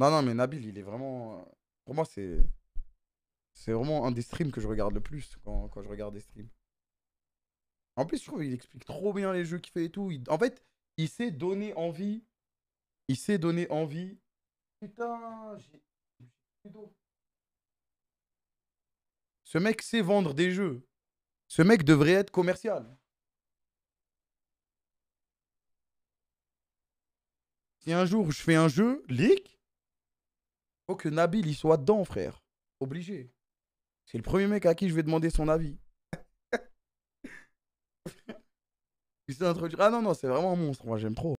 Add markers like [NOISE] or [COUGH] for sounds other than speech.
Non, non, mais Nabil, il est vraiment. Pour moi, c'est. C'est vraiment un des streams que je regarde le plus quand, je regarde des streams. En plus, je trouve qu'il explique trop bien les jeux qu'il fait et tout. En fait, il sait donner envie. Il sait donner envie. Putain, j'ai. Ce mec sait vendre des jeux. Ce mec devrait être commercial. Si un jour je fais un jeu, leak, faut que Nabil, il soit dedans, frère. Obligé. C'est le premier mec à qui je vais demander son avis. [LAUGHS] il Ah non, non, c'est vraiment un monstre. Moi, j'aime trop.